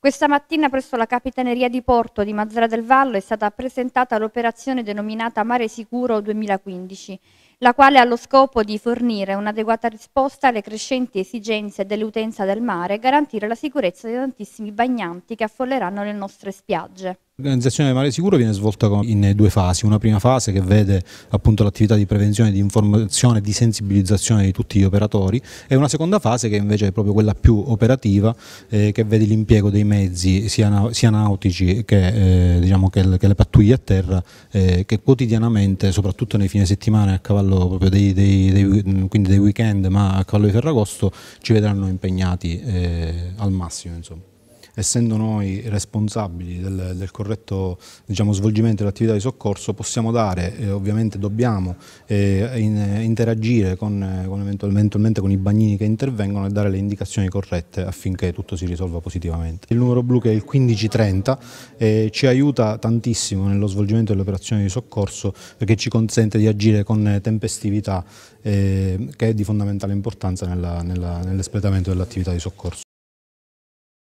Questa mattina presso la Capitaneria di Porto di Mazzara del Vallo è stata presentata l'operazione denominata Mare Sicuro 2015, la quale ha lo scopo di fornire un'adeguata risposta alle crescenti esigenze dell'utenza del mare e garantire la sicurezza dei tantissimi bagnanti che affolleranno le nostre spiagge. L'organizzazione del mare sicuro viene svolta in due fasi, una prima fase che vede l'attività di prevenzione, di informazione, di sensibilizzazione di tutti gli operatori e una seconda fase che invece è proprio quella più operativa eh, che vede l'impiego dei mezzi sia, sia nautici che, eh, diciamo che, che, le pattuglie a terra eh, che quotidianamente, soprattutto nei fine settimana a cavallo proprio dei, dei, dei, mm, quindi dei weekend ma a cavallo di Ferragosto ci vedranno impegnati eh, al massimo. Insomma essendo noi responsabili del, del corretto diciamo, svolgimento dell'attività di soccorso, possiamo dare, eh, ovviamente dobbiamo eh, in, interagire con, con eventualmente con i bagnini che intervengono e dare le indicazioni corrette affinché tutto si risolva positivamente. Il numero blu che è il 1530 eh, ci aiuta tantissimo nello svolgimento delle operazioni di soccorso perché ci consente di agire con tempestività eh, che è di fondamentale importanza nell'espletamento nell dell'attività di soccorso.